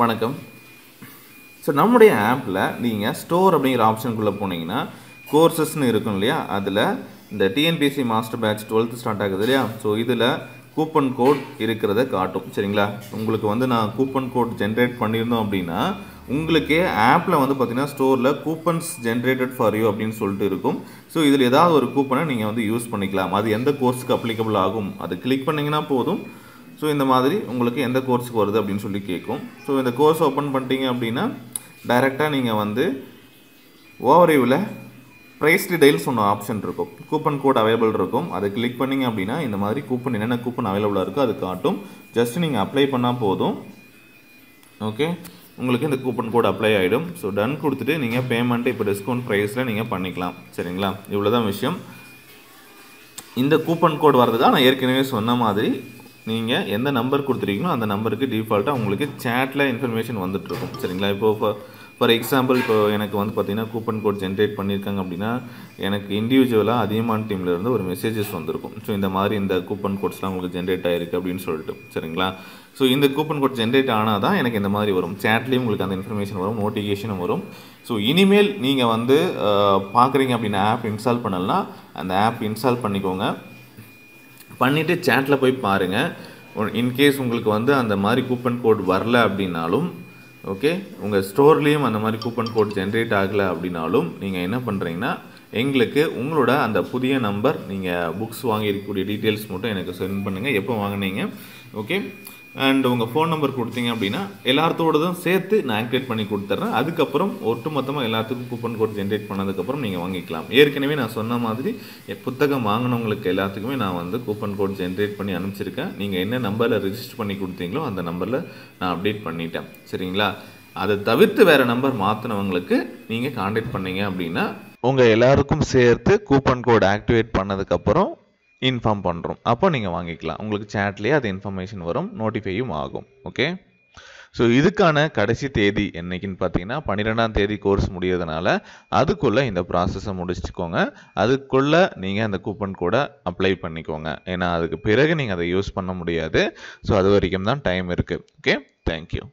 வணக்கம் ஸோ நம்முடைய ஆப்பில் நீங்கள் ஸ்டோர் அப்படிங்கிற ஆப்ஷனுக்குள்ளே போனீங்கன்னா கோர்சஸ்னு இருக்கும் இல்லையா அதில் இந்த TNPSC master batch twelfth start ஆகுது இல்லையா ஸோ இதில் கூப்பன் கோட் இருக்கிறத காட்டும் சரிங்களா உங்களுக்கு வந்து நான் கூப்பன் கோட் ஜென்ரேட் பண்ணியிருந்தோம் அப்படின்னா உங்களுக்கே ஆப்பில் வந்து பார்த்திங்கன்னா ஸ்டோரில் கூப்பன்ஸ் ஜென்ரேட்டட் ஃபார் யூ அப்படின்னு சொல்லிட்டு இருக்கும் ஸோ இதில் ஏதாவது ஒரு கூப்பனை நீங்கள் வந்து யூஸ் பண்ணிக்கலாம் அது எந்த கோர்ஸுக்கு அப்ளிகபிள் ஆகும் அது கிளிக் பண்ணிங்கன்னா போதும் ஸோ இந்த மாதிரி உங்களுக்கு எந்த கோர்ஸுக்கு வருது அப்படின்னு சொல்லி கேட்கும் ஸோ இந்த கோர்ஸ் ஓப்பன் பண்ணிட்டீங்க அப்படின்னா டைரெக்டாக நீங்கள் வந்து ஓவரிவில் ப்ரைஸ் டீடைல்ஸ் ஒன்று ஆப்ஷன் இருக்கும் கூப்பன் கோட் அவைலபிள் இருக்கும் அதை கிளிக் பண்ணிங்க அப்படின்னா இந்த மாதிரி கூப்பன் என்னென்ன கூப்பன் அவைலபிளாக இருக்கோ அது காட்டும் ஜஸ்ட் நீங்கள் அப்ளை பண்ணால் போதும் ஓகே உங்களுக்கு இந்த கூப்பன் கோட் அப்ளை ஆகிடும் ஸோ டன் கொடுத்துட்டு நீங்கள் பேமெண்ட்டு இப்போ டிஸ்கவுண்ட் ப்ரைஸில் நீங்கள் பண்ணிக்கலாம் சரிங்களா இவ்வளோ தான் விஷயம் இந்த கூப்பன் கோட் வர்றதுக்காக நான் ஏற்கனவே சொன்ன மாதிரி நீங்கள் எந்த நம்பர் கொடுத்துருக்கீங்களோ அந்த நம்பருக்கு டிஃபால்ட்டாக உங்களுக்கு சேட்டில் இன்ஃபர்மேஷன் வந்துட்டுருக்கும் சரிங்களா இப்போ ஃபார் ஃபார் எக்ஸாம்பிள் இப்போ எனக்கு வந்து பார்த்தீங்கன்னா கூப்பன் கோட் ஜென்ரேட் பண்ணியிருக்காங்க அப்படின்னா எனக்கு இண்டிவிஜுவலாக அதிகமான டீமில் இருந்து ஒரு மெசேஜஸ் வந்திருக்கும் ஸோ இந்த மாதிரி இந்த கூப்பன் கோட்ஸ்லாம் உங்களுக்கு ஜென்ரேட் ஆகிருக்கு அப்படின்னு சொல்லிட்டு சரிங்களா ஸோ இந்த கூப்பன் கோட் ஜென்ரேட் ஆனால் தான் எனக்கு இந்த மாதிரி வரும் சேட்லேயும் உங்களுக்கு அந்த இன்ஃபர்மேஷன் வரும் நோட்டிஃபிகேஷனும் வரும் ஸோ இனிமேல் நீங்கள் வந்து பார்க்குறீங்க அப்படின்னா ஆப் இன்ஸ்டால் பண்ணலாம் அந்த ஆப் இன்ஸ்டால் பண்ணிக்கோங்க பண்ணிவிட்டு சேட்டில் போய் பாருங்கள் இன்கேஸ் உங்களுக்கு வந்து அந்த மாதிரி கூப்பன் கோட் வரல அப்படின்னாலும் ஓகே உங்கள் ஸ்டோர்லேயும் அந்த மாதிரி கூப்பன் கோட் ஜென்ரேட் ஆகலை அப்படின்னாலும் நீங்கள் என்ன பண்ணுறீங்கன்னா எங்களுக்கு உங்களோட அந்த புதிய நம்பர் நீங்கள் புக்ஸ் வாங்கியிருக்கக்கூடிய டீட்டெயில்ஸ் மட்டும் எனக்கு சென்ட் பண்ணுங்கள் எப்போ வாங்கினீங்க ஓகே அண்ட் உங்கள் ஃபோன் நம்பர் கொடுத்தீங்க அப்படின்னா எல்லாத்தோடதும் சேர்த்து நான் ஆக்டிவேட் பண்ணி கொடுத்துட்றேன் அதுக்கப்புறம் ஒட்டுமொத்தமாக எல்லாத்துக்கும் கூப்பன் கோட் ஜென்ரேட் பண்ணதுக்கப்புறம் நீங்கள் வாங்கிக்கலாம் ஏற்கனவே நான் சொன்ன மாதிரி புத்தகம் வாங்கினவங்களுக்கு எல்லாத்துக்குமே நான் வந்து கூப்பன் கோட் ஜென்ரேட் பண்ணி அனுப்பிச்சிருக்கேன் நீங்கள் என்ன நம்பரில் ரிஜிஸ்டர் பண்ணி கொடுத்தீங்களோ அந்த நம்பரில் நான் அப்டேட் பண்ணிட்டேன் சரிங்களா அதை தவிர்த்து வேறு நம்பர் மாற்றினவங்களுக்கு நீங்கள் காண்டாக்ட் பண்ணீங்க அப்படின்னா உங்கள் எல்லாருக்கும் சேர்த்து கூப்பன் கோட் ஆக்டிவேட் பண்ணதுக்கப்புறம் இன்ஃபார்ம் பண்ணுறோம் அப்போ நீங்கள் வாங்கிக்கலாம் உங்களுக்கு சேட்லேயே அது இன்ஃபர்மேஷன் வரும் நோட்டிஃபையும் ஆகும் ஓகே ஸோ இதுக்கான கடைசி தேதி என்னைக்குன்னு பார்த்தீங்கன்னா பன்னிரெண்டாம் தேதி கோர்ஸ் முடியறதுனால அதுக்குள்ளே இந்த ப்ராசஸை முடிச்சுக்கோங்க அதுக்குள்ளே நீங்கள் அந்த கூப்பன் கூட அப்ளை பண்ணிக்கோங்க ஏன்னா அதுக்கு பிறகு நீங்கள் அதை யூஸ் பண்ண முடியாது ஸோ அது வரைக்கும் தான் டைம் இருக்குது ஓகே தேங்க்யூ